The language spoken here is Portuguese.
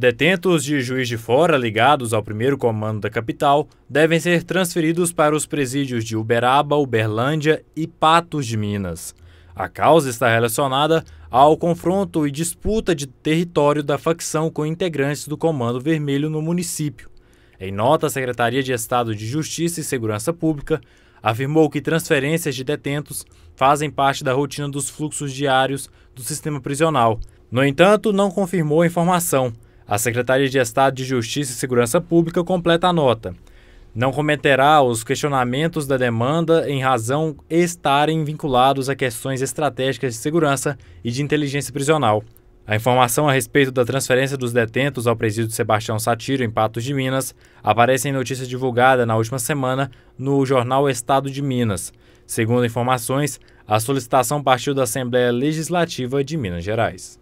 Detentos de juiz de fora ligados ao primeiro comando da capital devem ser transferidos para os presídios de Uberaba, Uberlândia e Patos de Minas. A causa está relacionada ao confronto e disputa de território da facção com integrantes do Comando Vermelho no município. Em nota, a Secretaria de Estado de Justiça e Segurança Pública afirmou que transferências de detentos fazem parte da rotina dos fluxos diários do sistema prisional. No entanto, não confirmou a informação a Secretaria de Estado de Justiça e Segurança Pública completa a nota. Não cometerá os questionamentos da demanda em razão estarem vinculados a questões estratégicas de segurança e de inteligência prisional. A informação a respeito da transferência dos detentos ao presídio Sebastião Satiro, em Patos de Minas, aparece em notícia divulgada na última semana no jornal Estado de Minas. Segundo informações, a solicitação partiu da Assembleia Legislativa de Minas Gerais.